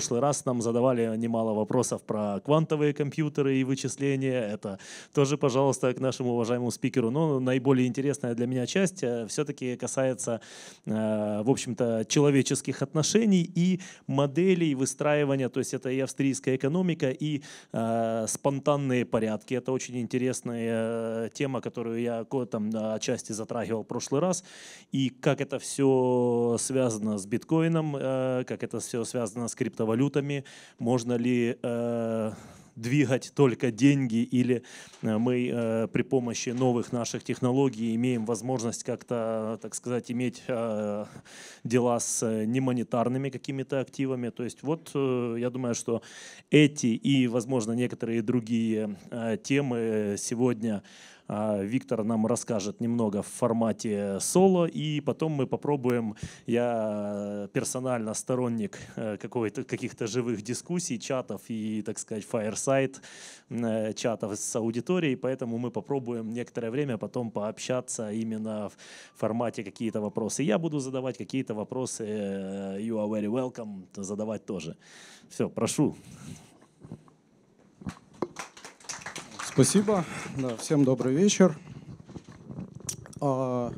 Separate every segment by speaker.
Speaker 1: прошлый раз нам задавали немало вопросов про квантовые компьютеры и вычисления. Это тоже, пожалуйста, к нашему уважаемому спикеру. Но наиболее интересная для меня часть э, все-таки касается, э, в общем-то, человеческих отношений и моделей выстраивания. То есть это и австрийская экономика, и э, спонтанные порядки. Это очень интересная тема, которую я там отчасти затрагивал в прошлый раз. И как это все связано с биткоином, как это все связано с криптовалютой криптовалютами, можно ли э, двигать только деньги, или э, мы э, при помощи новых наших технологий имеем возможность как-то, так сказать, иметь э, дела с э, немонетарными какими-то активами. То есть вот э, я думаю, что эти и, возможно, некоторые другие э, темы сегодня а, Виктор нам расскажет немного в формате э, соло, и потом мы попробуем, я э, персонально сторонник э, каких-то живых дискуссий, чатов и, так сказать, fireside чатов с аудиторией, поэтому мы попробуем некоторое время потом пообщаться именно в формате какие-то вопросы. Я буду задавать какие-то вопросы, you are very welcome задавать тоже. Все, прошу.
Speaker 2: Спасибо.
Speaker 3: Да, всем добрый вечер. А,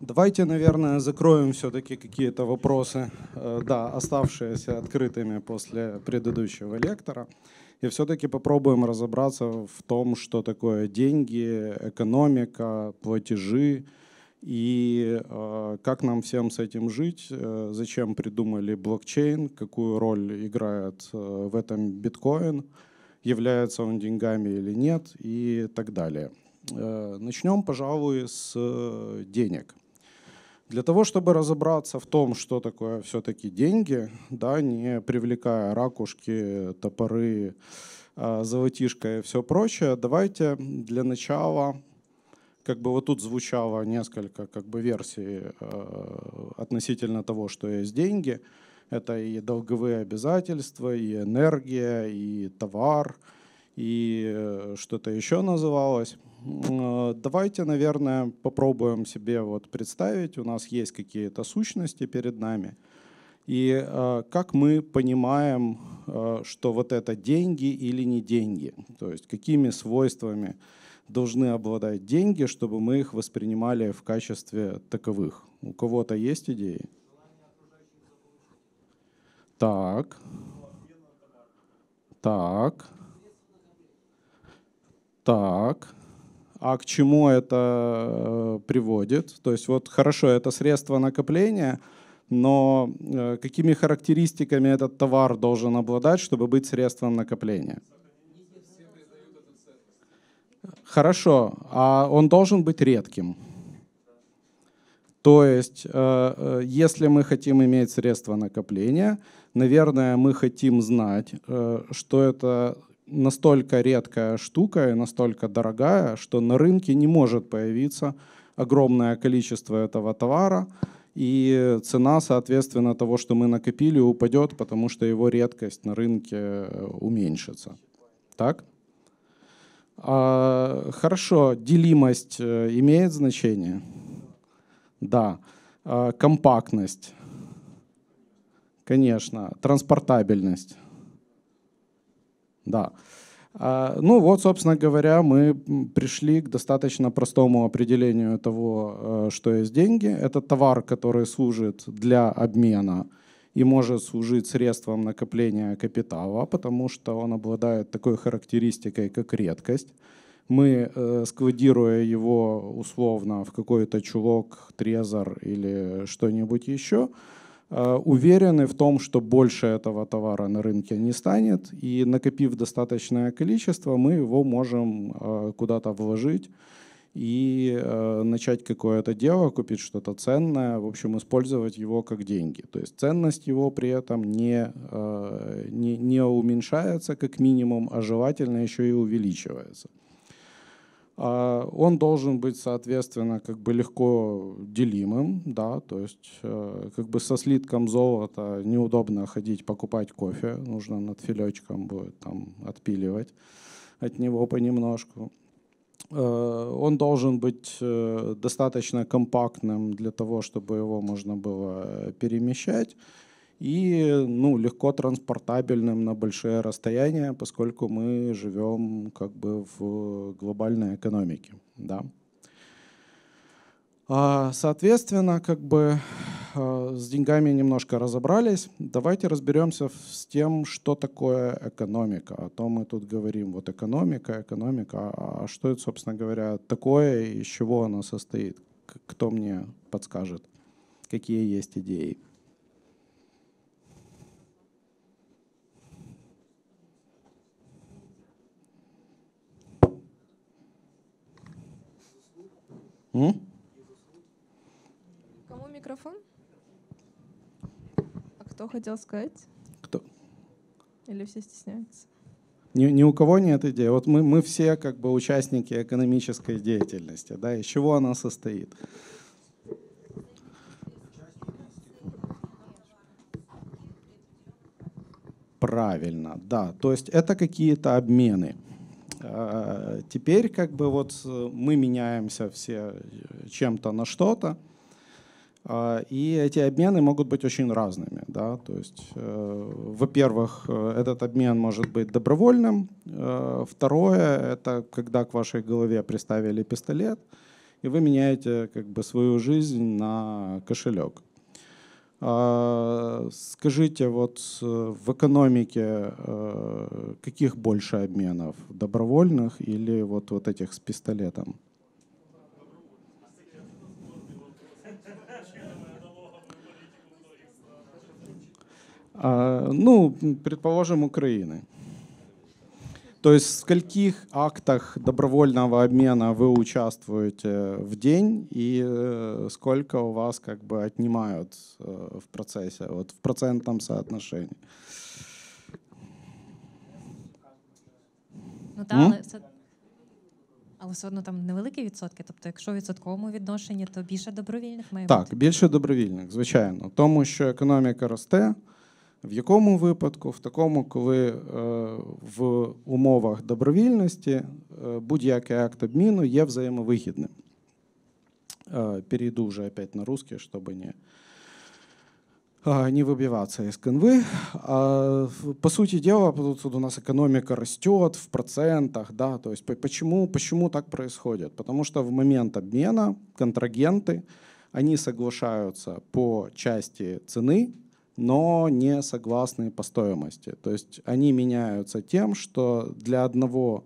Speaker 3: давайте, наверное, закроем все-таки какие-то вопросы, э, да, оставшиеся открытыми после предыдущего лектора. И все-таки попробуем разобраться в том, что такое деньги, экономика, платежи и э, как нам всем с этим жить, э, зачем придумали блокчейн, какую роль играет в этом биткоин – является он деньгами или нет и так далее. Э, начнем, пожалуй, с э, денег. Для того, чтобы разобраться в том, что такое все-таки деньги, да, не привлекая ракушки, топоры, а, золотишко и все прочее, давайте для начала, как бы вот тут звучало несколько как бы версий э, относительно того, что есть деньги – это и долговые обязательства, и энергия, и товар, и э, что-то еще называлось. Э, давайте, наверное, попробуем себе вот представить, у нас есть какие-то сущности перед нами, и э, как мы понимаем, что вот это деньги или не деньги, то есть какими свойствами должны обладать деньги, чтобы мы их воспринимали в качестве таковых. У кого-то есть идеи? Так. Так. Так. А к чему это э, приводит? То есть вот хорошо, это средство накопления, но э, какими характеристиками этот товар должен обладать, чтобы быть средством накопления? Хорошо, а он должен быть редким. То есть, э, э, если мы хотим иметь средства накопления, наверное, мы хотим знать, э, что это настолько редкая штука и настолько дорогая, что на рынке не может появиться огромное количество этого товара, и цена, соответственно, того, что мы накопили, упадет, потому что его редкость на рынке уменьшится. Так? А, хорошо, делимость имеет значение? Да. А, компактность. Конечно. Транспортабельность. Да. А, ну вот, собственно говоря, мы пришли к достаточно простому определению того, э, что есть деньги. Это товар, который служит для обмена и может служить средством накопления капитала, потому что он обладает такой характеристикой, как редкость мы, э, сквадируя его условно в какой-то чулок, трезор или что-нибудь еще, э, уверены в том, что больше этого товара на рынке не станет, и накопив достаточное количество, мы его можем э, куда-то вложить и начать какое-то дело, купить что-то ценное, в общем, использовать его как деньги. То есть ценность его при этом не, не, не уменьшается как минимум, а желательно еще и увеличивается. А, он должен быть, соответственно, как бы легко делимым, да, то есть э, как бы со слитком золота неудобно ходить покупать кофе, нужно над филечком будет там отпиливать от него понемножку. Э, он должен быть э, достаточно компактным для того, чтобы его можно было перемещать и ну, легко транспортабельным на большие расстояния, поскольку мы живем как бы в глобальной экономике. Да. А, соответственно, как бы а, с деньгами немножко разобрались. Давайте разберемся с тем, что такое экономика. О том мы тут говорим, вот экономика, экономика. А, а что это, собственно говоря, такое, из чего она состоит? Кто мне подскажет, какие есть идеи?
Speaker 4: М?
Speaker 2: Кому микрофон? А кто хотел сказать? Кто? Или все стесняются?
Speaker 3: Ни, ни у кого нет идеи. Вот мы, мы все как бы участники экономической деятельности. Да? Из чего она состоит? Правильно, да. То есть это какие-то обмены. А, теперь как бы вот э, мы меняемся все э, чем-то на что-то, а, и эти обмены могут быть очень разными. Да? То есть, э, во-первых, этот обмен может быть добровольным. Второе — это когда к вашей голове приставили пистолет, и вы меняете как бы свою жизнь на кошелек. А, скажите, вот э, в экономике э, каких больше обменов? Добровольных или вот, вот этих с пистолетом? А, ну, предположим, Украины. То есть в скольких актах добровольного обмена вы участвуете в день и э, сколько у вас как бы отнимают э, в процессе, вот в процентном соотношении?
Speaker 1: Ну так, але все одно там невеликі відсотки. Тобто, якщо в відсотковому відношенні, то більше добровільних має бути.
Speaker 3: Так, більше добровільних, звичайно, тому що економіка росте. В якому випадку? В такому, коли в умовах добровільності будь-який акт обміну є взаємовигідним. Перейду вже опять на русский, чтобы не не выбиваться из конвы. А, по сути дела, тут у нас экономика растет в процентах, да, то есть почему, почему так происходит? Потому что в момент обмена контрагенты, они соглашаются по части цены, но не согласны по стоимости. То есть они меняются тем, что для одного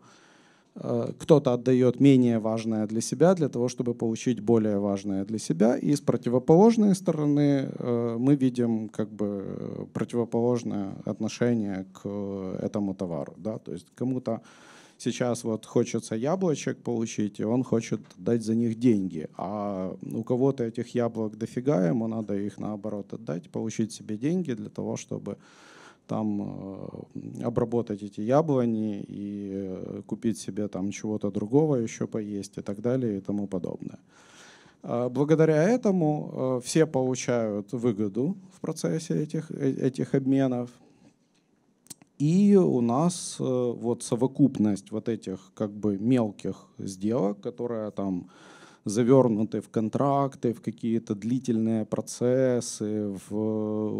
Speaker 3: э, кто-то отдает менее важное для себя, для того, чтобы получить более важное для себя. И с противоположной стороны э, мы видим как бы э, противоположное отношение к этому товару. Да? То есть кому-то сейчас вот хочется яблочек получить, и он хочет дать за них деньги. А у кого-то этих яблок дофига, ему надо их наоборот отдать, получить себе деньги для того, чтобы там э, обработать эти яблони и э, купить себе там чего-то другого еще поесть и так далее и тому подобное. А благодаря этому э, все получают выгоду в процессе этих, этих обменов, и у нас э, вот совокупность вот этих как бы мелких сделок, которые там завернуты в контракты, в какие-то длительные процессы, в, э,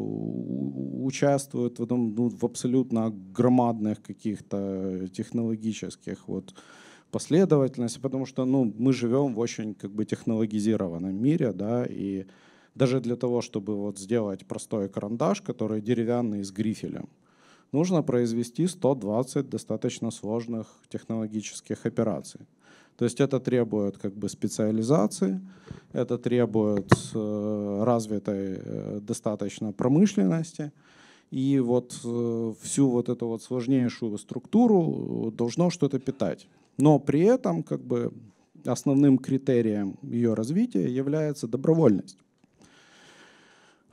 Speaker 3: участвуют в, этом, ну, в абсолютно громадных каких-то технологических вот последовательностях, потому что ну, мы живем в очень как бы технологизированном мире, да, и даже для того, чтобы вот сделать простой карандаш, который деревянный с грифелем, нужно произвести 120 достаточно сложных технологических операций. То есть это требует как бы специализации, это требует э, развитой э, достаточно промышленности. И вот э, всю вот эту вот сложнейшую структуру должно что-то питать. Но при этом как бы основным критерием ее развития является добровольность.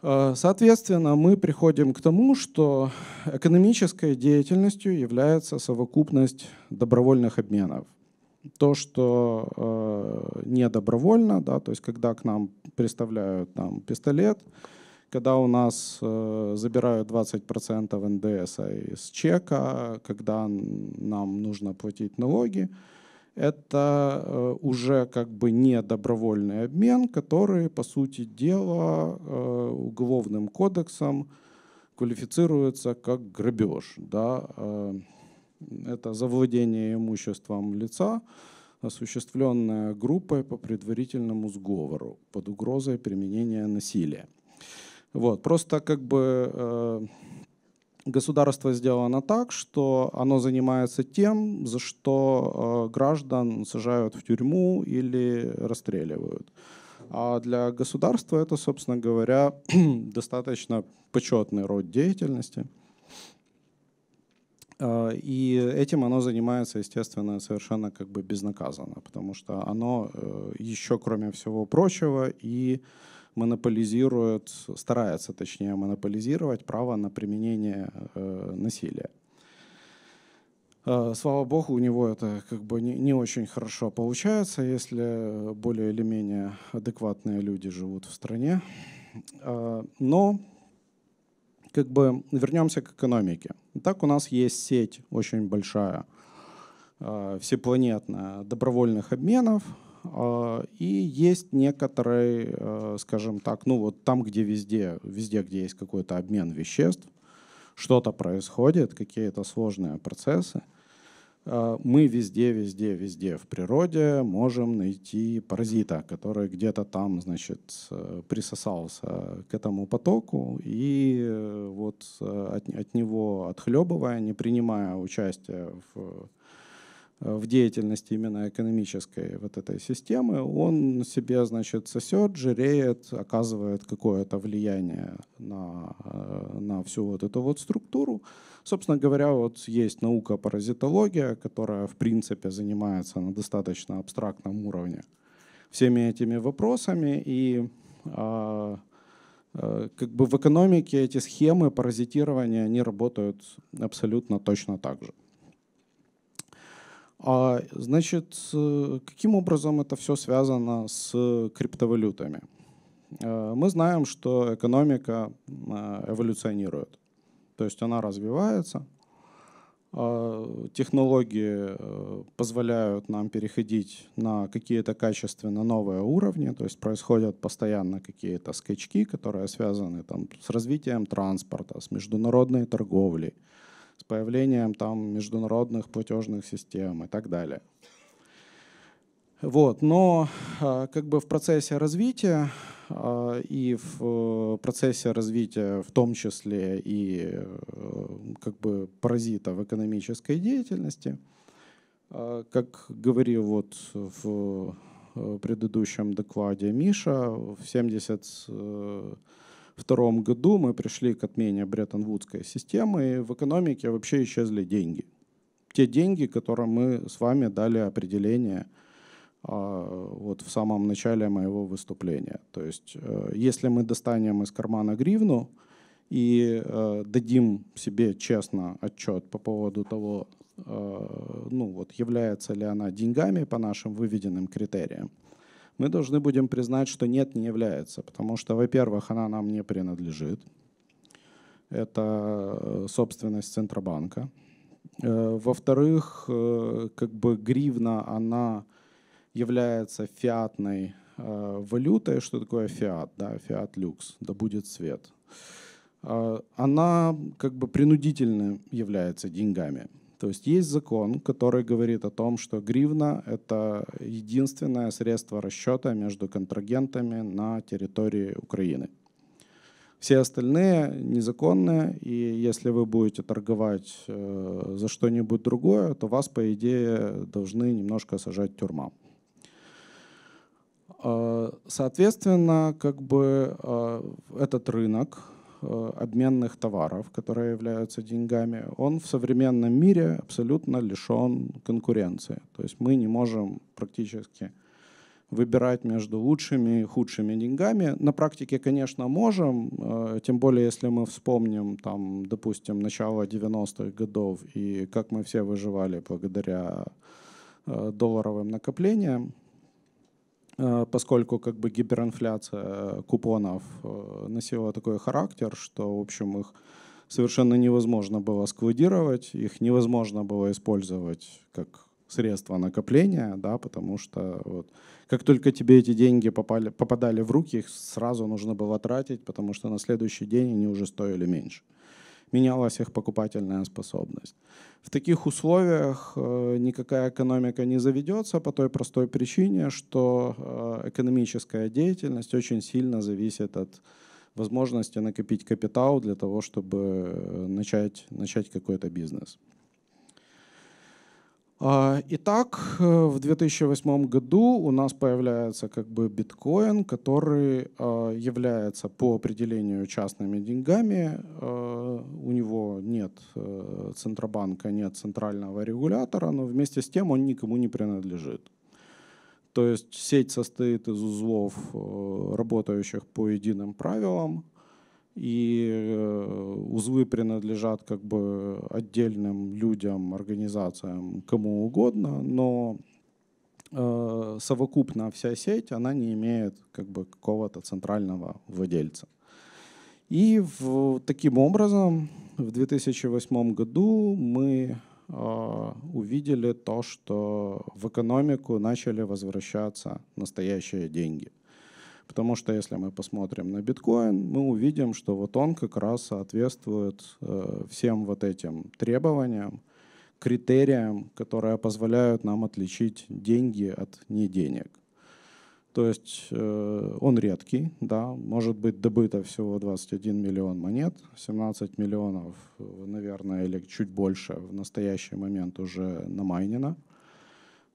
Speaker 3: Э, соответственно, мы приходим к тому, что экономической деятельностью является совокупность добровольных обменов. То, что э, не добровольно, да, то есть когда к нам представляют там, пистолет, когда у нас э, забирают 20% НДС из чека, когда нам нужно платить налоги, это э, уже как бы не добровольный обмен, который, по сути дела, э, уголовным кодексом квалифицируется как грабеж. Да? Э, это завладение имуществом лица, осуществленное группой по предварительному сговору под угрозой применения насилия. Вот. Просто как бы государство сделано так, что оно занимается тем, за что э, граждан сажают в тюрьму или расстреливают. А для государства это, собственно говоря, достаточно почетный род деятельности. Э, и этим оно занимается, естественно, совершенно как бы безнаказанно, потому что оно э, еще, кроме всего прочего, и монополизирует, старается, точнее, монополизировать право на применение э, насилия. Э, слава богу, у него это как бы не, не очень хорошо получается, если более или менее адекватные люди живут в стране. Э, но как бы вернемся к экономике. Так у нас есть сеть очень большая, э, всепланетная добровольных обменов, а, и есть некоторые, э, скажем так, ну вот там, где везде, везде, где есть какой-то обмен веществ, что-то происходит, какие-то сложные процессы, э, мы везде, везде, везде в природе можем найти паразита, который где-то там, значит, присосался к этому потоку, и э, вот от, от него отхлебывая, не принимая участия в Э, в деятельности именно экономической вот этой системы, он себе, значит, сосет, жиреет, оказывает какое-то влияние на, э, на всю вот эту вот структуру. Собственно говоря, вот есть наука паразитология, которая, в принципе, занимается на достаточно абстрактном уровне всеми этими вопросами, и а, э, как бы в экономике эти схемы паразитирования, они работают абсолютно точно так же. А, значит, э, каким образом это все связано с криптовалютами? Э, мы знаем, что экономика э, эволюционирует, то есть она развивается, а, технологии позволяют нам переходить на какие-то качественно новые уровни, то есть происходят постоянно какие-то скачки, которые связаны там, с развитием транспорта, с международной торговлей, с появлением там международных платежных систем и так далее. Вот, но а, как бы в процессе развития а, и в э, процессе развития в том числе и э, как бы паразита в экономической деятельности, а, как говорил вот в э, предыдущем докладе Миша, в 70 1992 году мы пришли к отмене Бреттон-Вудской системы, и в экономике вообще исчезли деньги. Те деньги, которым мы с вами дали определение а, вот в самом начале моего выступления. То есть э, если мы достанем из кармана гривну и э, дадим себе честно отчет по поводу того, э, ну вот является ли она деньгами по нашим выведенным критериям, мы должны будем признать, что нет, не является, потому что, во-первых, она нам не принадлежит. Это э, собственность Центробанка. Э, во-вторых, э, как бы гривна, она является фиатной валютой. Что такое фиат? Да, фиат люкс, да будет свет. Она как бы принудительно является деньгами. То есть есть закон, который говорит о том, что гривна — это единственное средство расчета между контрагентами на территории Украины. Все остальные незаконные, и если вы будете торговать э, за что-нибудь другое, то вас, по идее, должны немножко сажать тюрьма. Э, соответственно, как бы э, этот рынок, Э, обменных товаров, которые являются деньгами, он в современном мире абсолютно лишен конкуренции. То есть мы не можем практически выбирать между лучшими и худшими деньгами. На практике, конечно, можем, э, тем более если мы вспомним, там, допустим, начало 90-х годов и как мы все выживали благодаря э, долларовым накоплениям. Э, поскольку как бы гиперинфляция э, купонов э, носила такой характер, что, в общем, их совершенно невозможно было складировать, их невозможно было использовать как средство накопления, да, потому что вот, как только тебе эти деньги попали, попадали в руки, их сразу нужно было тратить, потому что на следующий день они уже стоили меньше менялась их покупательная способность. В таких условиях э, никакая экономика не заведется по той простой причине, что э, экономическая деятельность очень сильно зависит от возможности накопить капитал для того, чтобы э, начать, начать какой-то бизнес. А, итак, э, в 2008 году у нас появляется как бы биткоин, который а, является по определению частными деньгами. А, у него нет э, Центробанка, нет центрального регулятора, но вместе с тем он никому не принадлежит. То есть сеть состоит из узлов, э, работающих по единым правилам, и э, узлы принадлежат как бы отдельным людям, организациям, кому угодно, но э, совокупно вся сеть, она не имеет как бы какого-то центрального владельца. И в, таким образом в 2008 году мы э, увидели то, что в экономику начали возвращаться настоящие деньги. Потому что если мы посмотрим на биткоин, мы увидим, что вот он как раз соответствует э, всем вот этим требованиям, критериям, которые позволяют нам отличить деньги от не денег. То есть э, он редкий, да, может быть добыто всего 21 миллион монет, 17 миллионов, наверное, или чуть больше в настоящий момент уже намайнено.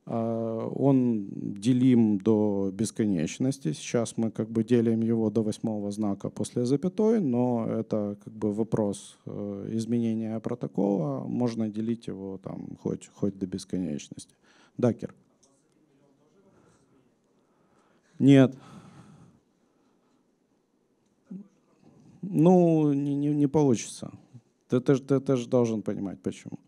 Speaker 3: Э, он делим до бесконечности. Сейчас мы как бы делим его до восьмого знака после запятой, но это как бы вопрос э, изменения протокола. Можно делить его там хоть, хоть до бесконечности. Дакер. Нет. Ну, не, не, не получится. Ты, ты, ты, ты же должен понимать, почему.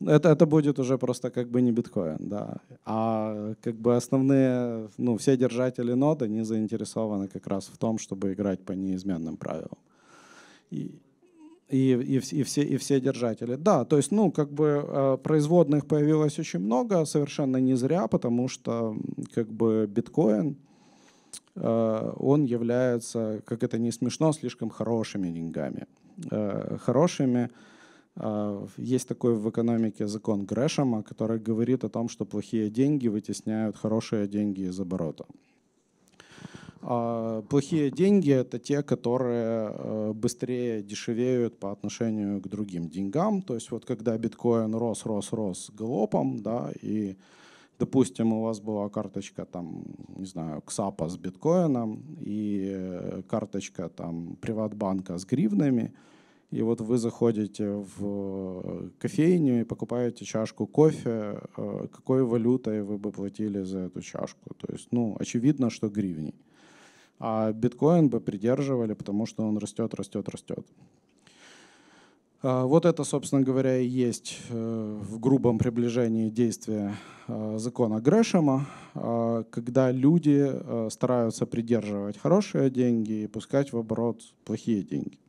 Speaker 3: Это, это будет уже просто как бы не биткоин, да. А как бы основные, ну, все держатели ноды не заинтересованы как раз в том, чтобы играть по неизменным правилам. И, и, и, и, все, и все держатели. Да, то есть, ну, как бы э, производных появилось очень много, совершенно не зря, потому что как бы биткоин, э, он является, как это не смешно, слишком хорошими деньгами. Э, хорошими, а, есть такой в экономике закон Грэшема, который говорит о том, что плохие деньги вытесняют хорошие деньги из оборота. А, плохие деньги — это те, которые э, быстрее дешевеют по отношению к другим деньгам. То есть вот когда биткоин рос, рос, рос галопом, да, и допустим, у вас была карточка там, не знаю, Ксапа с биткоином и э, карточка там Приватбанка с гривнами — и вот вы заходите в э, кофейню и покупаете чашку кофе. Э, какой валютой вы бы платили за эту чашку? То есть, ну, очевидно, что гривней. А биткоин бы придерживали, потому что он растет, растет, растет. А вот это, собственно говоря, и есть э, в грубом приближении действия закона Грэшема, когда люди стараются придерживать хорошие деньги и пускать в оборот плохие деньги.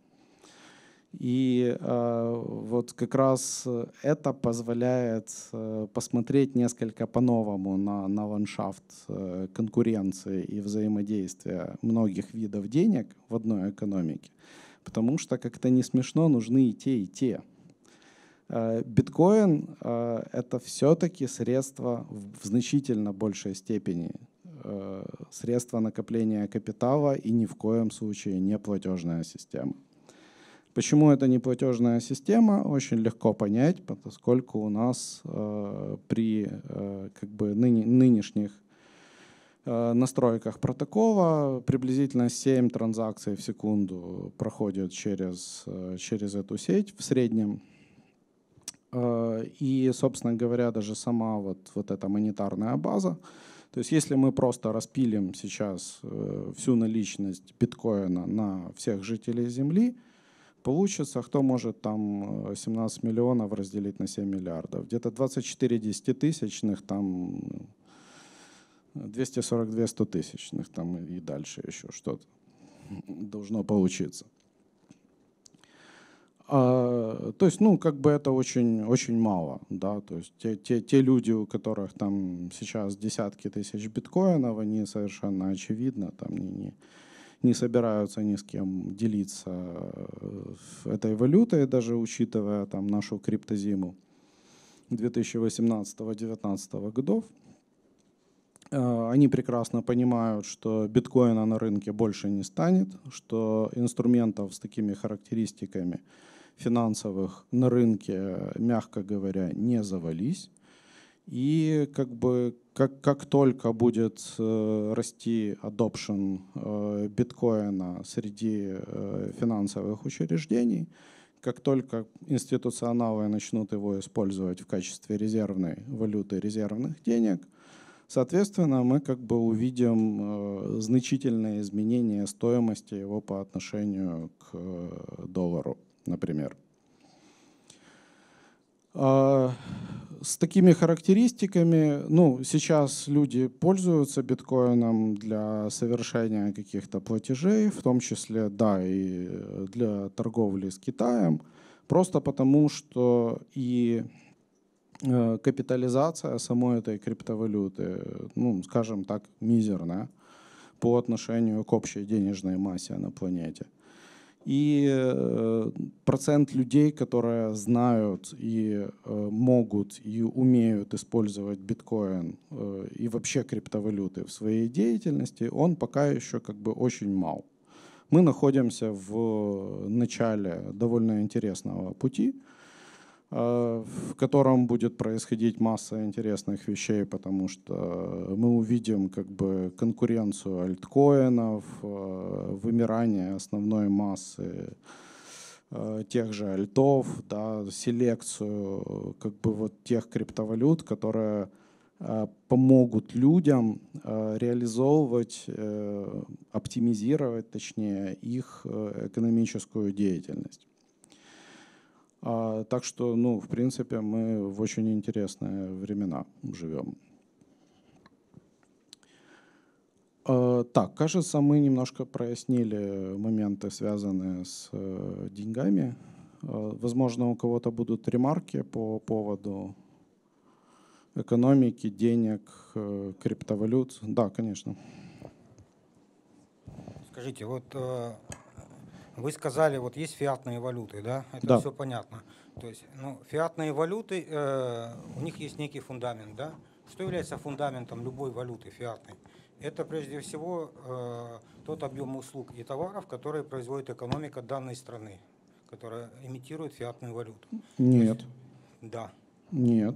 Speaker 3: И э, вот как раз э, это позволяет э, посмотреть несколько по-новому на, на ландшафт э, конкуренции и взаимодействия многих видов денег в одной экономике. Потому что, как-то не смешно, нужны и те, и те. А, биткоин э, — это все-таки средство в, в значительно большей степени э, средство накопления капитала и ни в коем случае не платежная система. Почему это не платежная система? Очень легко понять, поскольку у нас э, при э, как бы ныне, нынешних э, настройках протокола приблизительно 7 транзакций в секунду проходят через, э, через эту сеть в среднем. Э, и, собственно говоря, даже сама вот, вот эта монетарная база, то есть если мы просто распилим сейчас э, всю наличность биткоина на всех жителей Земли, получится, кто может там 17 э, миллионов разделить на 7 миллиардов. Где-то 24 десятитысячных, там 242 э, стотысячных, там и дальше еще что-то должно получиться. А, то есть, ну, как бы это очень, очень мало, да, то есть те, те, те люди, у которых там сейчас десятки тысяч биткоинов, они совершенно очевидно там не, не, не собираются ни с кем делиться э, этой валютой, даже учитывая там, нашу криптозиму 2018-2019 годов. Э, они прекрасно понимают, что биткоина на рынке больше не станет, что инструментов с такими характеристиками финансовых на рынке, мягко говоря, не завались. И как бы как, как только будет э, расти adoption э, биткоина среди э, финансовых учреждений, как только институционалы начнут его использовать в качестве резервной валюты, резервных денег, соответственно, мы как бы увидим э, значительное изменение стоимости его по отношению к э, доллару, например. А, с такими характеристиками, ну, сейчас люди пользуются биткоином для совершения каких-то платежей, в том числе, да, и для торговли с Китаем, просто потому что и э, капитализация самой этой криптовалюты, ну, скажем так, мизерная по отношению к общей денежной массе на планете – и э, процент людей, которые знают и э, могут и умеют использовать биткоин э, и вообще криптовалюты в своей деятельности, он пока еще как бы очень мал. Мы находимся в начале довольно интересного пути, Э, в котором будет происходить масса интересных вещей, потому что мы увидим как бы конкуренцию альткоинов, э, вымирание основной массы э, тех же альтов, да, селекцию как бы вот тех криптовалют, которые помогут людям реализовывать, оптимизировать, точнее, их экономическую деятельность. А, так что, ну, в принципе, мы в очень интересные времена живем. А, так, кажется, мы немножко прояснили моменты, связанные с э, деньгами. А, возможно, у кого-то будут ремарки по поводу экономики, денег, э, криптовалют. Да, конечно.
Speaker 4: Скажите, вот э, вы сказали, вот есть фиатные валюты, да? Это да. все понятно. То есть, ну, фиатные валюты, э, у них есть некий фундамент, да? Что является фундаментом любой валюты фиатной? Это прежде всего э, тот объем услуг и товаров, которые производит экономика данной страны, которая имитирует фиатную валюту. Нет. Есть, да.
Speaker 3: Нет.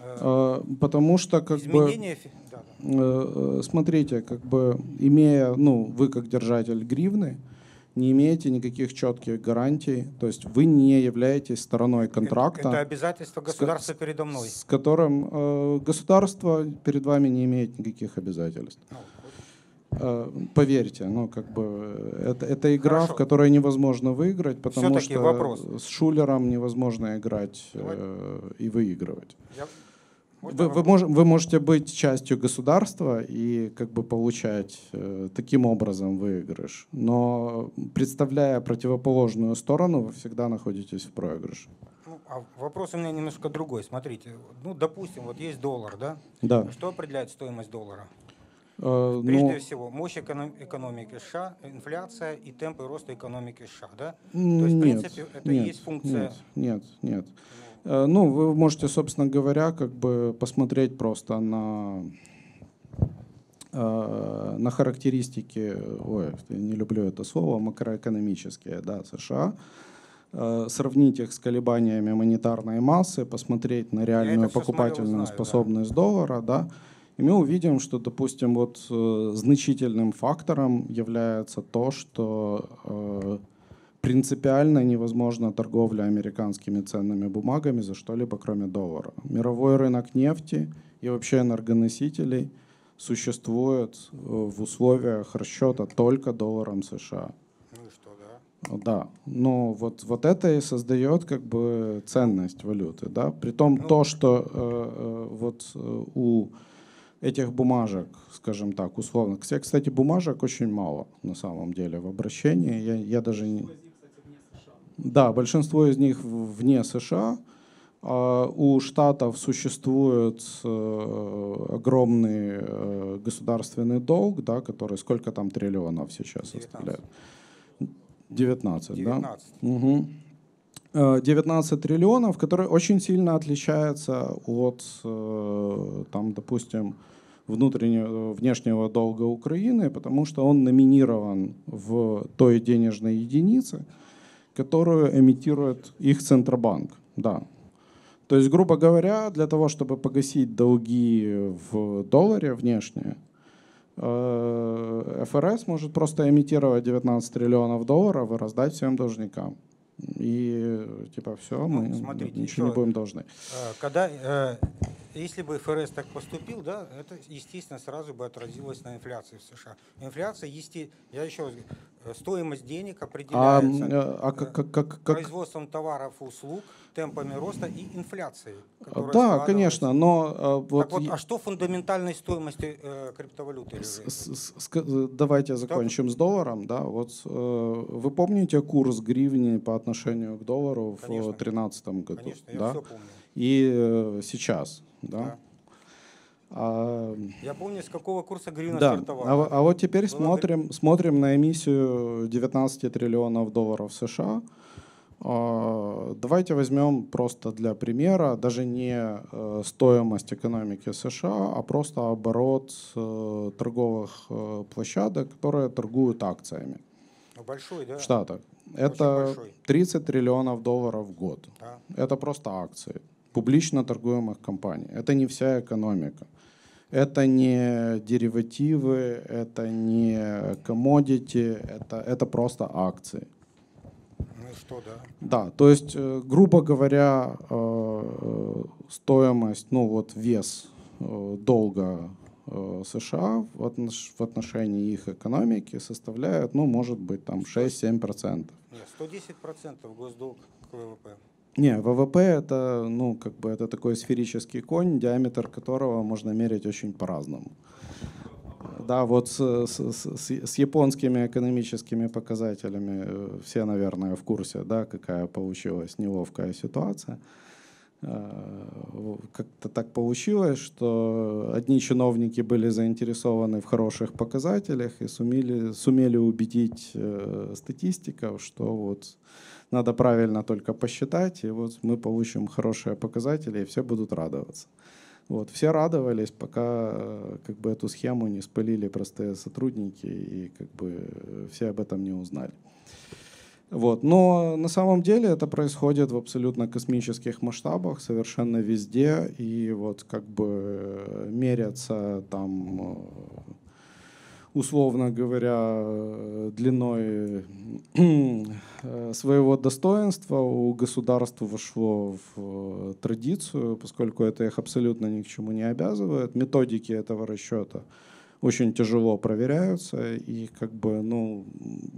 Speaker 3: Э, а, потому что как изменение... бы, да, э, э, смотрите, как бы имея, ну, вы как держатель гривны, mm не имеете никаких четких гарантий, то есть вы не являетесь стороной контракта. Это, это обязательство государства с, передо мной. С которым э, государство перед вами не имеет никаких обязательств. Ну, э, поверьте, ну как бы э, это, это игра, Хорошо. в которой невозможно выиграть, потому что вопрос. с Шулером невозможно играть э, и выигрывать. Я... Вы, вы, мож, вы можете быть частью государства и как бы получать э, таким образом выигрыш, но представляя противоположную сторону, вы всегда находитесь в проигрыше.
Speaker 4: Ну, а вопрос у меня немножко другой. Смотрите, ну, допустим, вот есть доллар, да? Да. Что определяет стоимость доллара?
Speaker 3: Э, ну, Прежде ну,
Speaker 4: всего, мощь экономики США, инфляция и темпы роста экономики США, да?
Speaker 3: То есть, нет, в принципе, это нет, есть функция... Нет, нет, нет. Э, ну, вы можете, собственно говоря, как бы посмотреть просто на э, на характеристики, ой, не люблю это слово, макроэкономические, да, США, э, сравнить их с колебаниями монетарной массы, посмотреть на реальную покупательную узнаю, способность да. доллара, да, и мы увидим, что, допустим, вот значительным фактором является то, что принципиально невозможна торговля американскими ценными бумагами за что-либо, кроме доллара. Мировой рынок нефти и вообще энергоносителей существует э, в условиях расчета только долларом США. Ну и что, да? Да, но вот, вот это и создает как бы ценность валюты, да, при том ну, то, что э, э, вот э, у этих бумажек, скажем так, условно. Кстати, бумажек очень мало на самом деле в обращении. Я, я даже не... Да, большинство из них вне США. А у штатов существует э, огромный э, государственный долг, да, который сколько там триллионов сейчас 19. составляет? 19, 19. да? Угу. 19 э, триллионов, который очень сильно отличается от, там, допустим, внутреннего, внешнего долга Украины, потому что он номинирован в той денежной единице, которую эмитирует их Центробанк. Да. То есть, грубо говоря, для того, чтобы погасить долги в долларе внешние, ФРС э, может просто эмитировать 19 триллионов долларов и раздать всем должникам и э, типа все, мы смотрите, ничего не будем должны.
Speaker 4: А, когда, э, если бы ФРС так поступил, да, это, естественно, сразу бы отразилось на инфляции в США. Инфляция, есте, я еще раз говорю, э, стоимость денег а, определяется а, а как, как, как, производством товаров и услуг, темпами роста и инфляцией. Да, конечно,
Speaker 3: но... Э, вот, так вот, а
Speaker 4: что фундаментальной стоимости э, криптовалюты?
Speaker 3: С, с, с, э, давайте закончим так? с долларом. Да? Вот, э, вы помните курс гривни по отношению к доллару конечно. в 2013 году? Конечно, я да? все помню. И э, сейчас, да? да. А, Я помню,
Speaker 4: с какого курса гривна да, стартовала. А, а вот
Speaker 3: теперь смотрим, смотрим на эмиссию 19 триллионов долларов США. А, давайте возьмем просто для примера даже не э, стоимость экономики США, а просто оборот э, торговых э, площадок, которые торгуют акциями.
Speaker 4: Ну, большой, да? В
Speaker 3: Это большой. 30 триллионов долларов в год. Да. Это просто акции публично торгуемых компаний. Это не вся экономика. Это не деривативы, это не комодити, это, это просто акции что, да. Да, то есть, э, грубо говоря, э, стоимость, ну вот вес э, долга США в отношении их экономики составляет, ну, может быть, там 6-7%. Нет,
Speaker 4: 110% госдолг к ВВП.
Speaker 3: Не, ВВП это, ну, как бы это такой сферический конь, диаметр которого можно мерить очень по-разному да, вот с, с, с, с японскими экономическими показателями э, все, наверное, в курсе, да, какая получилась неловкая ситуация. Э, как-то так получилось, что одни чиновники были заинтересованы в хороших показателях и сумели, сумели убедить э, статистиков, что вот надо правильно только посчитать, и вот мы получим хорошие показатели, и все будут радоваться. Вот, все радовались, пока э, как бы эту схему не спылили простые сотрудники и как бы э, все об этом не узнали. Вот. Но на самом деле это происходит в абсолютно космических масштабах, совершенно везде. И вот как бы э, мерятся там условно говоря, э, длиной э, своего достоинства у государства вошло в э, традицию, поскольку это их абсолютно ни к чему не обязывает. Методики этого расчета очень тяжело проверяются. И как бы, ну,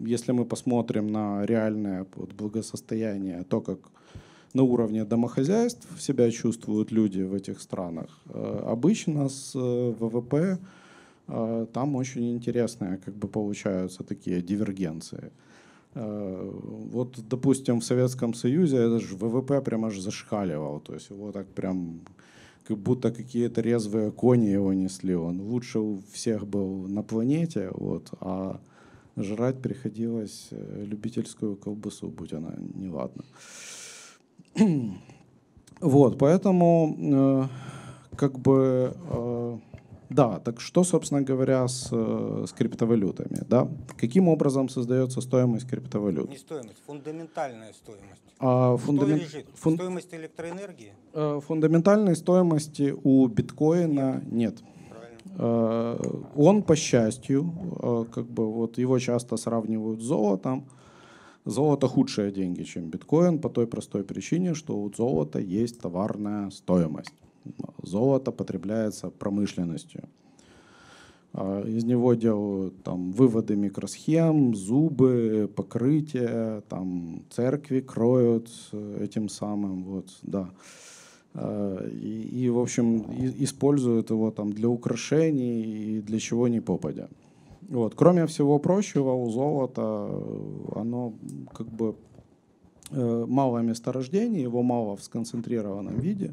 Speaker 3: если мы посмотрим на реальное благосостояние, то, как на уровне домохозяйств себя чувствуют люди в этих странах, обычно с ВВП Э, там очень интересные как бы получаются такие дивергенции. Э, вот, допустим, в Советском Союзе это же ВВП прям аж зашкаливал, то есть его так прям как будто какие-то резвые кони его несли. Он лучше у всех был на планете, вот, а жрать приходилось э, любительскую колбасу, будь она неладна. Вот, поэтому э, как бы э, да, так что, собственно говоря, с, э, с криптовалютами? Да? Каким образом создается стоимость криптовалют? Не стоимость,
Speaker 4: фундаментальная
Speaker 3: стоимость. А, фундамен... Что лежит? Фун... Стоимость
Speaker 4: электроэнергии?
Speaker 3: А, фундаментальной стоимости у биткоина нет. нет. Э, он, по счастью, как бы вот его часто сравнивают с золотом. Золото худшие деньги, чем биткоин, по той простой причине, что у золота есть товарная стоимость золото потребляется промышленностью. А, из него делают там, выводы микросхем, зубы, покрытия, там, церкви кроют этим самым. Вот, да. А, и, и, в общем, и, используют его там, для украшений и для чего не попадя. Вот. Кроме всего прочего, у золота э, оно как бы э, мало месторождений, его мало в сконцентрированном виде.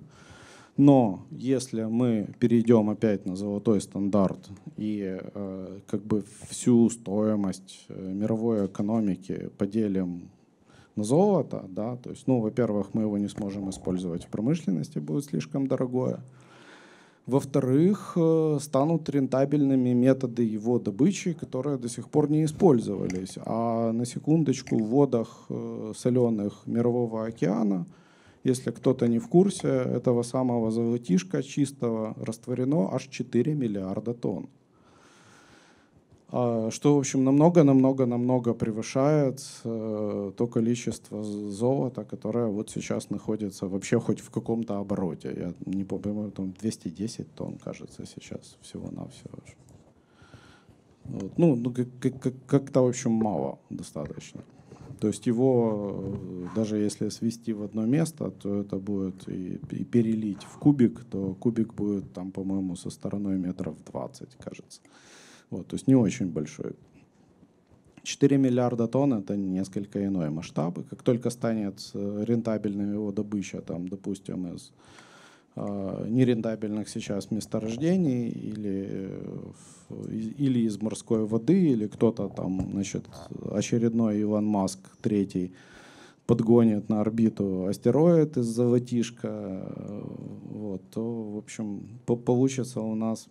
Speaker 3: Но если мы перейдем опять на золотой стандарт и э, как бы всю стоимость э, мировой экономики поделим на золото, да, то есть, ну, во-первых, мы его не сможем использовать в промышленности, будет слишком дорогое. Во-вторых, э, станут рентабельными методы его добычи, которые до сих пор не использовались. А на секундочку в водах э, соленых Мирового океана – если кто-то не в курсе, этого самого золотишка чистого растворено аж 4 миллиарда тонн. А, что, в общем, намного-намного-намного превышает э, то количество золота, которое вот сейчас находится вообще хоть в каком-то обороте. Я не помню, там 210 тонн, кажется, сейчас всего-навсего. Вот. Ну, ну как-то, в общем, мало достаточно. То есть его, э, даже если свести в одно место, то это будет и, и перелить в кубик, то кубик будет там, по-моему, со стороной метров 20, кажется. Вот, то есть не очень большой. 4 миллиарда тонн — это несколько иной масштаб. И как только станет э, рентабельным его добыча, там, допустим, из Э, нерентабельных сейчас месторождений или, э, или из морской воды, или кто-то там, значит, очередной Иван Маск третий подгонит на орбиту астероид из заводишка, э, вот, то, в общем, по получится у нас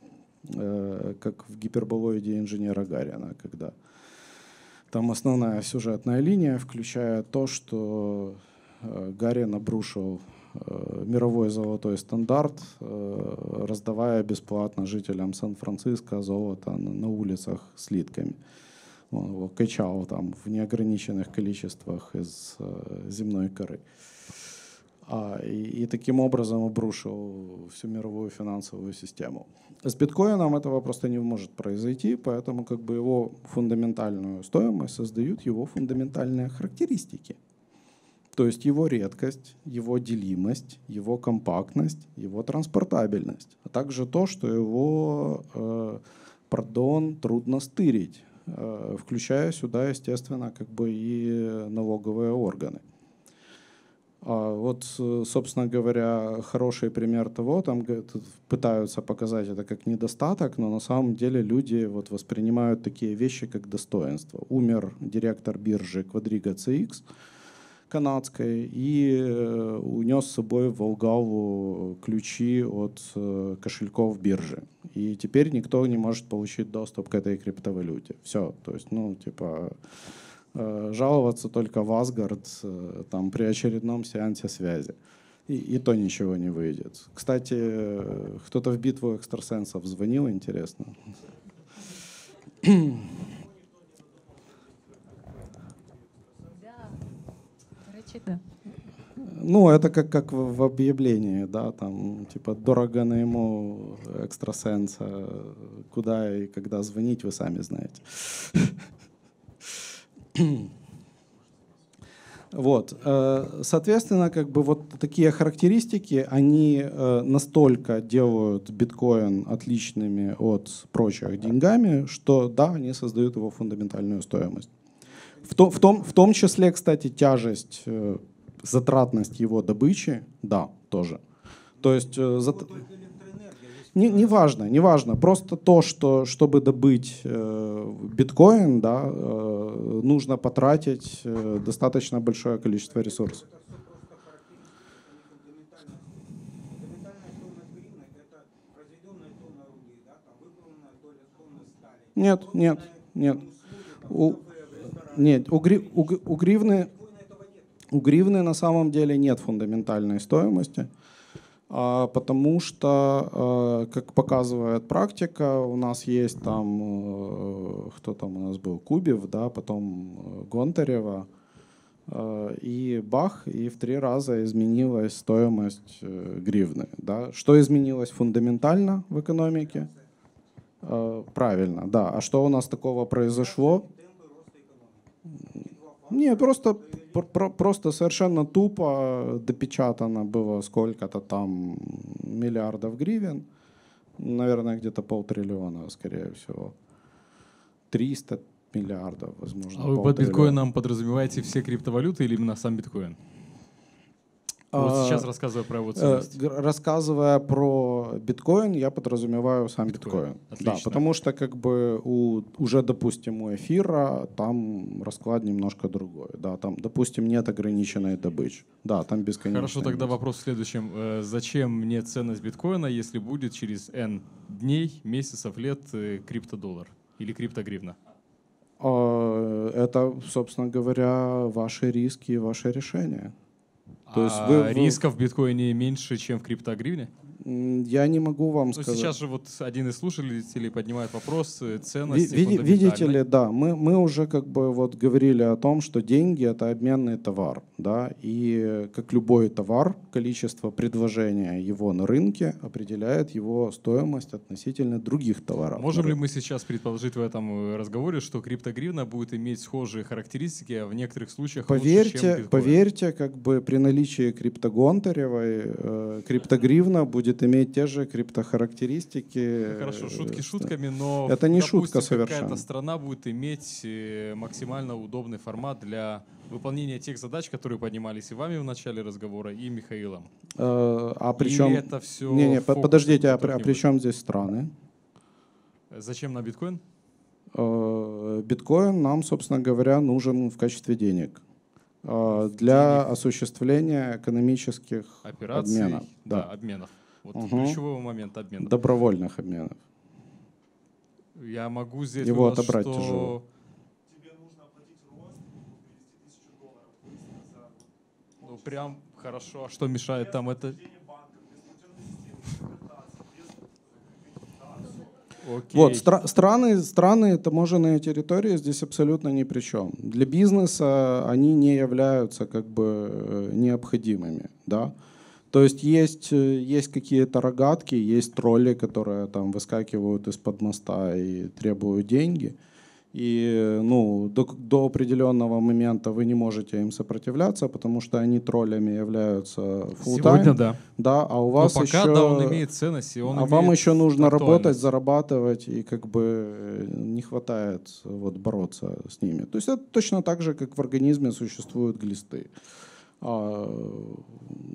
Speaker 3: э, как в гиперболоиде инженера Гарина, когда там основная сюжетная линия, включая то, что Гарин обрушил Э, мировой золотой стандарт, э, раздавая бесплатно жителям Сан-Франциско золото на улицах слитками. Он его качал там в неограниченных количествах из э, земной коры. А, и, и таким образом обрушил всю мировую финансовую систему. С биткоином этого просто не может произойти, поэтому как бы его фундаментальную стоимость создают его фундаментальные характеристики – то есть его редкость, его делимость, его компактность, его транспортабельность, а также то, что его, э, пардон, трудно стырить, э, включая сюда, естественно, как бы и налоговые органы. А вот, э, собственно говоря, хороший пример того, там пытаются показать это как недостаток, но на самом деле люди вот воспринимают такие вещи как достоинство. Умер директор биржи Quadriga CX – канадской и э, унес с собой в Волгалу ключи от э, кошельков биржи. И теперь никто не может получить доступ к этой криптовалюте. Все, то есть, ну, типа, э, жаловаться только в Асгард там, при очередном сеансе связи. И, и то ничего не выйдет. Кстати, кто-то в битву экстрасенсов звонил, интересно. Ну, это как, как в объявлении, да, там, типа, дорого на ему экстрасенса, куда и когда звонить, вы сами знаете. Вот, э, соответственно, как бы вот такие характеристики, они э, настолько делают биткоин отличными от прочих деньгами, что да, они создают его фундаментальную стоимость. В, том в, том, в том числе, кстати, тяжесть э, затратность его добычи, да, тоже. То есть... Э, зат... Не, не важно, не важно. Просто то, что чтобы добыть э, биткоин, да, э, нужно потратить э, достаточно большое количество ресурсов. Нет, нет, нет. У, нет, у, гри, у, у гривны у гривны на самом деле нет фундаментальной стоимости, а, потому что, а, как показывает практика, у нас есть там, э, кто там у нас был, Кубев, да, потом э, Гонтарева, э, и бах, и в три раза изменилась стоимость гривны. Да? Что изменилось фундаментально в экономике? Правильно, да. А что у нас такого произошло? Не, просто, просто совершенно тупо допечатано было сколько-то там миллиардов гривен. Наверное, где-то полтриллиона, скорее всего. 300 миллиардов, возможно. А вы под биткоином
Speaker 2: подразумеваете все криптовалюты или именно сам биткоин? Вот а, сейчас рассказывая про его э, ценность.
Speaker 3: Рассказывая про биткоин, я подразумеваю сам биткоин. биткоин. Да, потому что как бы у, уже, допустим, у эфира там расклад немножко другой. Да, там, допустим, нет ограниченной добычи. Да, там бесконечно. Хорошо, тогда
Speaker 2: вопрос в следующем. Э, зачем мне ценность биткоина, если будет через N дней, месяцев, лет э, криптодоллар или криптогривна?
Speaker 3: А, это, собственно говоря, ваши риски и ваши решения.
Speaker 2: То есть а вы, рисков в биткоине меньше, чем в криптогривне? Я не могу вам Но сказать. Сейчас же вот один из слушателей поднимает вопрос ценности. Ви- видите ли,
Speaker 3: да, мы, мы уже как бы вот говорили о том, что деньги это обменный товар, да, и как любой товар, количество предложения его на рынке определяет его стоимость относительно других товаров. Можем ли
Speaker 2: мы сейчас предположить в этом э, разговоре, что криптогривна будет иметь схожие характеристики, а в некоторых случаях поверьте, лучше, чем
Speaker 3: Поверьте, как бы при наличии криптогонтаревой э, криптогривна будет будет иметь те же криптохарактеристики. Ну, хорошо, шутки э, шутками,
Speaker 2: но это не допустим, шутка совершенно. Какая-то страна будет иметь э, максимально удобный формат для выполнения тех задач, которые поднимались и вами в начале разговора, и Михаилом. Э,
Speaker 3: а, а причем Или это все? Не, не, фокус, подождите, а, а при здесь страны?
Speaker 2: Зачем на биткоин?
Speaker 3: Биткоин нам, собственно говоря, нужен в качестве денег для денег. осуществления экономических Операций, обменов. Да. Да, обменов. Вот угу. ключевой момент обмена. Добровольных обменов.
Speaker 2: Я могу здесь Его вас, отобрать что... тяжело. Ну, прям хорошо. А что мешает там это? Окей. Вот, стра-
Speaker 3: страны, страны, таможенные территории здесь абсолютно ни при чем. Для бизнеса они не являются как бы э, необходимыми. Да? То есть есть, э, есть какие-то рогатки, есть тролли, которые там выскакивают из-под моста и требуют деньги. И ну, до, до определенного момента вы не можете им сопротивляться, потому что они троллями являются Сегодня да. Да, а у вас Но пока, еще... да, он имеет ценность, и он А вам еще нужно работать, зарабатывать, и как бы э, не хватает вот, бороться с ними. То есть это точно так же, как в организме существуют глисты. А,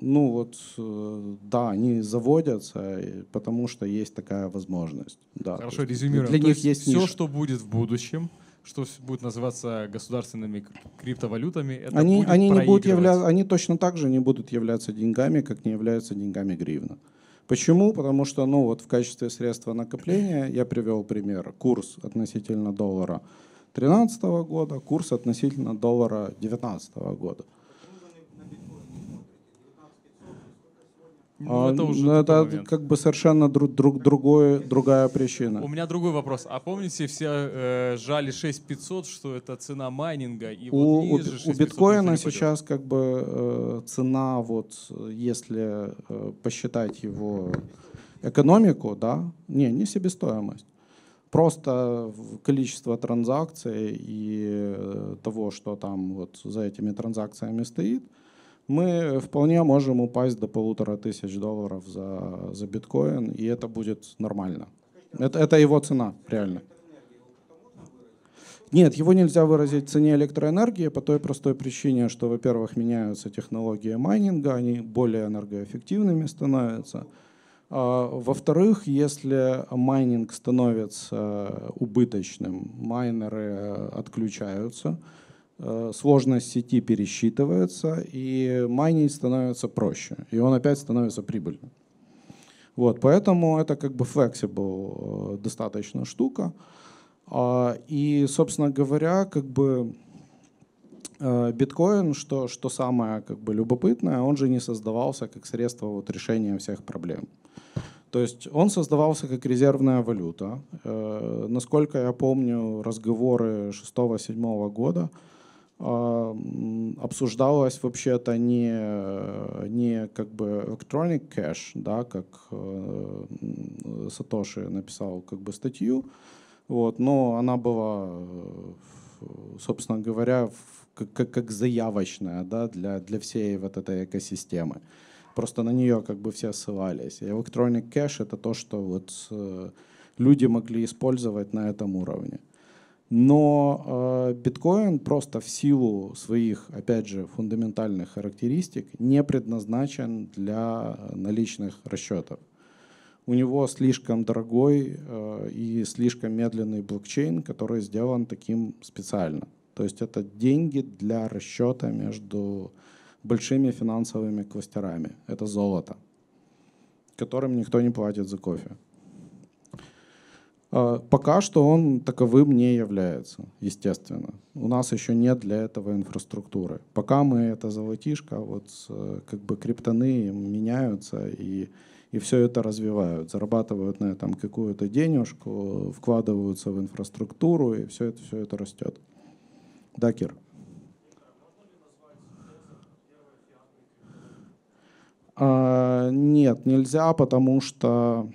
Speaker 3: ну вот, э, да, они заводятся, потому что есть такая возможность. Да, Хорошо, резюмируем. Для То них есть, все, ниша. что будет в будущем,
Speaker 2: что будет называться государственными криптовалютами, это они, будет они не будут являться,
Speaker 3: они точно так же не будут являться деньгами, как не являются деньгами гривна. Почему? Потому что ну, вот в качестве средства накопления я привел пример. Курс относительно доллара 2013 года, курс относительно доллара 2019 года. Ну, а, это уже Но ну, это момент. как бы совершенно друг, друг, другое, другая причина. У
Speaker 2: меня другой вопрос. А помните, все э, жали 6500, что это цена майнинга? И у, вот у, у биткоина
Speaker 3: сейчас как бы э, цена, вот если э, посчитать его экономику, да, не, не себестоимость, просто количество транзакций и э, того, что там вот за этими транзакциями стоит – мы э, вполне можем упасть до полутора тысяч долларов за, за биткоин, и это будет нормально. Это, это его цена, реально. Нет, его нельзя выразить в цене электроэнергии по той простой причине, что, во-первых, меняются технологии майнинга, они более энергоэффективными становятся. А, во-вторых, если майнинг становится э, убыточным, майнеры э, отключаются, Э, сложность сети пересчитывается, и майнинг становится проще, и он опять становится прибыльным. Вот, поэтому это как бы flexible э, достаточно штука. А, и, собственно говоря, как бы э, биткоин, что, что самое как бы любопытное, он же не создавался как средство вот решения всех проблем. То есть он создавался как резервная валюта. Насколько я помню разговоры 6-7 года, обсуждалось вообще-то не, не как бы electronic кэш, да, как э, Сатоши написал как бы статью, вот, но она была, э, собственно говоря, в, как, как, заявочная да, для, для всей вот этой экосистемы. Просто на нее как бы все ссылались. И electronic кэш — это то, что вот э, люди могли использовать на этом уровне. Но э, биткоин просто в силу своих, опять же, фундаментальных характеристик не предназначен для э, наличных расчетов. У него слишком дорогой э, и слишком медленный блокчейн, который сделан таким специально. То есть это деньги для расчета между большими финансовыми кластерами. Это золото, которым никто не платит за кофе. А, пока что он таковым не является, естественно. У нас еще нет для этого инфраструктуры. Пока мы это золотишко, а вот как бы криптоны меняются и, и все это развивают, зарабатывают на этом какую-то денежку, вкладываются в инфраструктуру, и все это, все это растет. Да, Кир? А, нет, нельзя, потому что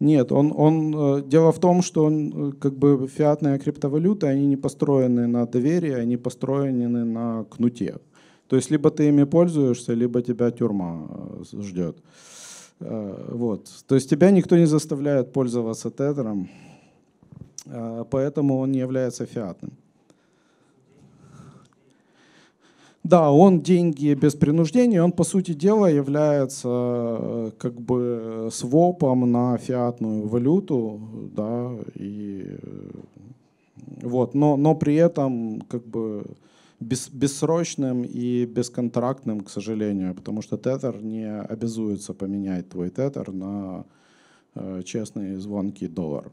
Speaker 3: нет, он, он, э, дело в том, что он, э, как бы фиатные криптовалюты, они не построены на доверии, они построены на кнуте. То есть либо ты ими пользуешься, либо тебя тюрьма э, ждет. Вот. То есть тебя никто не заставляет пользоваться тетером, поэтому он не является фиатным. Да, он деньги без принуждения, он, по сути дела, является э, как бы свопом на фиатную валюту, да, и э, вот, но, но при этом как бы без, бессрочным и бесконтрактным, к сожалению, потому что тетер не обязуется поменять твой тетер на э, честный звонкий доллар.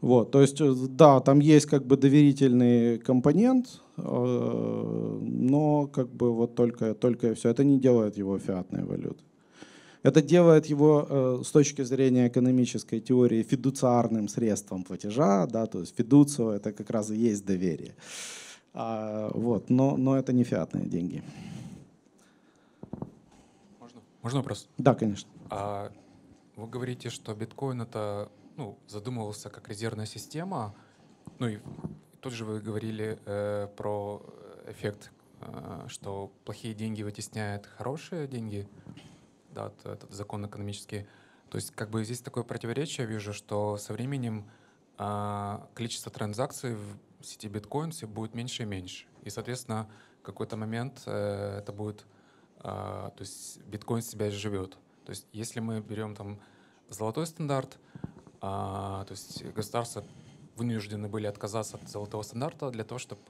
Speaker 3: Вот, то есть, э, да, там есть как бы доверительный компонент, э, но как бы вот только, только все. Это не делает его фиатной валютой. Это делает его э, с точки зрения экономической теории фидуциарным средством платежа, да, то есть фидуцио это как раз и есть доверие. А, вот, но, но это не фиатные деньги. Можно? Можно вопрос? Да,
Speaker 2: конечно. А вы говорите, что биткоин это ну, задумывался как резервная система. Ну и тут же вы говорили э, про эффект, э, что плохие деньги вытесняют хорошие деньги, да, этот закон экономический. То есть как бы здесь такое противоречие вижу, что со временем э, количество транзакций в сети биткоин все будет меньше и меньше. И, соответственно, в какой-то момент э, это будет, э, то есть биткоин себя живет. То есть если мы берем там золотой стандарт, а, то есть государства вынуждены были отказаться от золотого стандарта для того, чтобы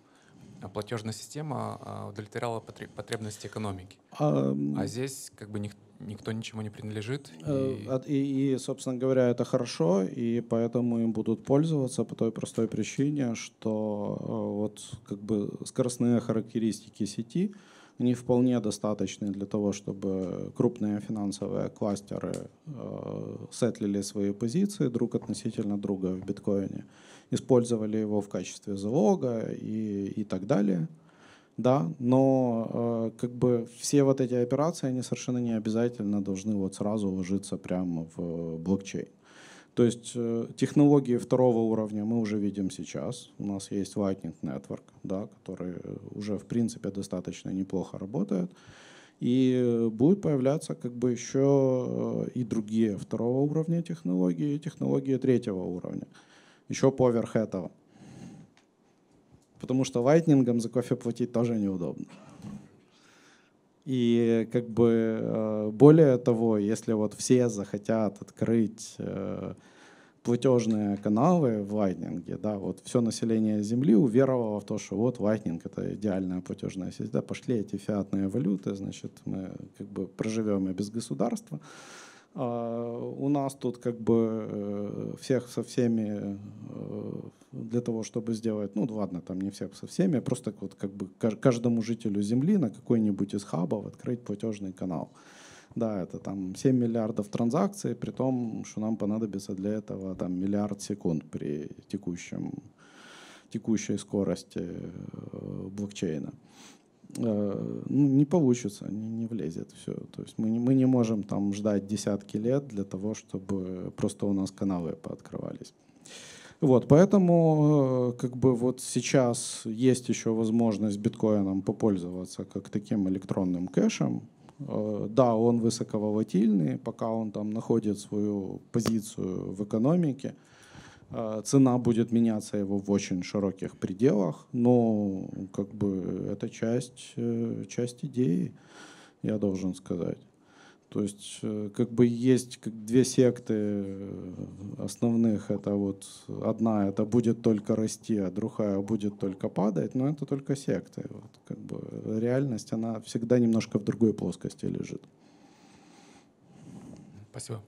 Speaker 2: а, платежная система а, удовлетворяла потребности экономики. А, а здесь как бы никто никто ничему не принадлежит. Э,
Speaker 3: и... И, и, собственно говоря, это хорошо, и поэтому им будут пользоваться по той простой причине, что э, вот как бы скоростные характеристики сети, они вполне достаточны для того, чтобы крупные финансовые кластеры э, сетлили свои позиции друг относительно друга в биткоине, использовали его в качестве залога и, и так далее. Да, но э, как бы все вот эти операции, они совершенно не обязательно должны вот сразу ложиться прямо в э, блокчейн. То есть э, технологии второго уровня мы уже видим сейчас. У нас есть Lightning Network, да, который уже в принципе достаточно неплохо работает. И э, будут появляться как бы еще э, и другие второго уровня технологии, и технологии третьего уровня, еще поверх этого. Потому что лайтнингом за кофе платить тоже неудобно. И э, как бы э, более того, если вот все захотят открыть э, платежные каналы в Lightning, да, вот все население Земли уверовало в то, что вот Lightning — это идеальная платежная сеть, да, пошли эти фиатные валюты, значит, мы как бы проживем и без государства. А, у нас тут как бы э, всех со всеми э, для того, чтобы сделать, ну ладно, там не всех со всеми, а просто вот как бы каждому жителю Земли на какой-нибудь из хабов открыть платежный канал. Да, это там 7 миллиардов транзакций, при том, что нам понадобится для этого там миллиард секунд при текущем, текущей скорости э, блокчейна. Э, ну, не получится, не, не влезет все. То есть мы не, мы не можем там ждать десятки лет для того, чтобы просто у нас каналы пооткрывались. Вот, поэтому э, как бы вот сейчас есть еще возможность биткоином попользоваться как таким электронным кэшем. Э, да, он высоковолатильный, пока он там находит свою позицию в экономике – Э, цена будет меняться его в очень широких пределах, но как бы это часть, э, часть идеи, я должен сказать. То есть э, как бы есть как две секты основных. Это вот одна, это будет только расти, а другая будет только падать. Но это только секты. Вот, как бы реальность, она всегда немножко в другой плоскости лежит. Спасибо.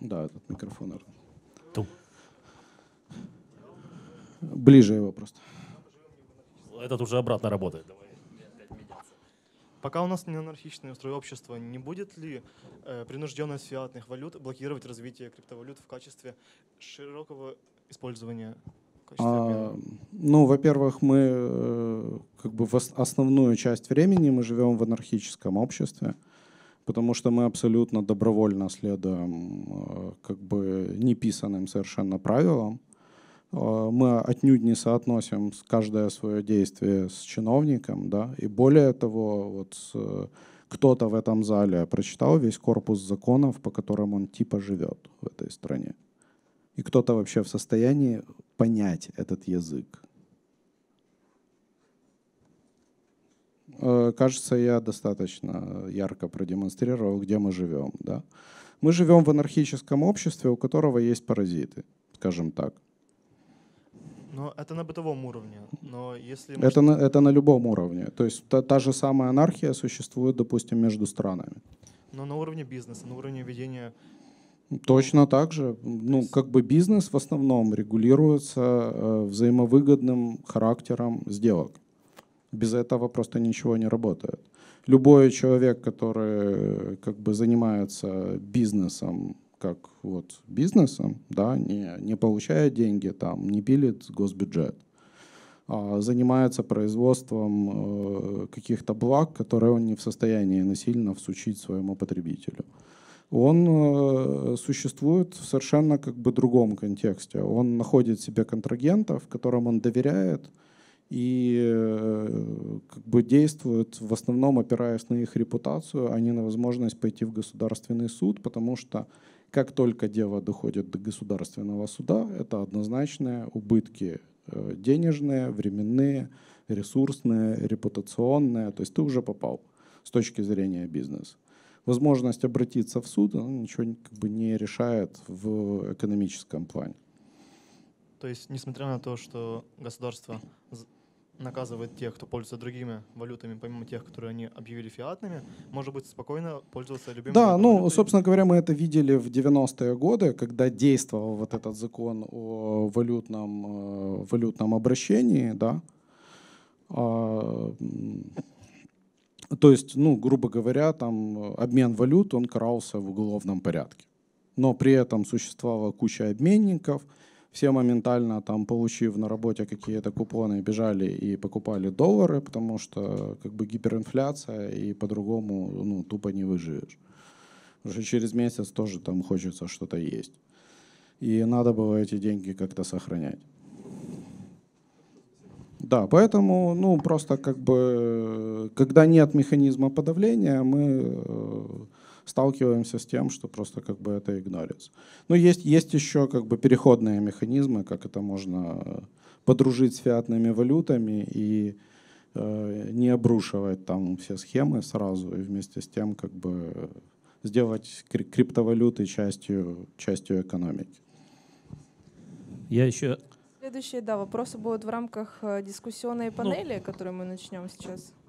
Speaker 3: Да, этот микрофон. Ту. Ближе его просто. Этот уже обратно работает.
Speaker 1: Пока у нас не анархичное устрой общества, не будет ли э, принужденность фиатных валют блокировать развитие криптовалют в качестве широкого использования?
Speaker 3: а, ну, во-первых, мы э, как бы в основную часть времени мы живем в анархическом обществе. Э, потому что мы абсолютно добровольно следуем э, как бы неписанным совершенно правилам. Э, мы отнюдь не соотносим каждое свое действие с чиновником, да, и более того, вот э, кто-то в этом зале прочитал весь корпус законов, по которым он типа живет в этой стране. И кто-то вообще в состоянии понять этот язык. Э, кажется, я достаточно ярко продемонстрировал, где мы живем. Да? Мы живем в анархическом обществе, у которого есть паразиты, скажем так.
Speaker 1: Но это на бытовом уровне. Но если мы... это, на, это
Speaker 3: на любом уровне. То есть та, та же самая анархия существует, допустим, между странами.
Speaker 1: Но на уровне бизнеса, на уровне ведения...
Speaker 3: Точно так же. Ну, есть... как бы бизнес в основном регулируется э, взаимовыгодным характером сделок. Без этого просто ничего не работает. Любой человек, который как бы занимается бизнесом, как вот бизнесом, да, не, не получает деньги, там, не пилит госбюджет, а занимается производством э, каких-то благ, которые он не в состоянии насильно всучить своему потребителю. Он э, существует в совершенно как бы другом контексте. Он находит себе контрагента, в котором он доверяет, и э, как бы действуют в основном опираясь на их репутацию, а не на возможность пойти в государственный суд, потому что как только дело доходит до государственного суда, это однозначные убытки э, денежные, временные, ресурсные, репутационные. То есть ты уже попал с точки зрения бизнеса. Возможность обратиться в суд ничего как бы не решает в экономическом плане.
Speaker 1: То есть, несмотря на то, что государство наказывает тех, кто пользуется другими валютами, помимо тех, которые они объявили фиатными, может быть спокойно пользоваться любимым. Да, ну, валютой.
Speaker 3: собственно говоря, мы это видели в 90-е годы, когда действовал вот этот закон о валютном, э, валютном обращении, да. А, то есть, ну, грубо говоря, там обмен валют, он карался в уголовном порядке. Но при этом существовала куча обменников – все моментально, там, получив на работе какие-то купоны, бежали и покупали доллары, потому что как бы гиперинфляция, и по-другому ну, тупо не выживешь. Уже через месяц тоже там хочется что-то есть. И надо было эти деньги как-то сохранять. Да, поэтому, ну, просто как бы, когда нет механизма подавления, мы э, сталкиваемся с тем, что просто как бы это игнорится. Но ну, есть, есть еще как бы переходные механизмы, как это можно э, подружить с фиатными валютами и э, не обрушивать там все схемы сразу, и вместе с тем как бы сделать криптовалюты частью, частью экономики. Я еще
Speaker 2: Следующие, да, вопросы будут
Speaker 4: в рамках э, дискуссионной ну. панели, ну, которую мы начнем сейчас.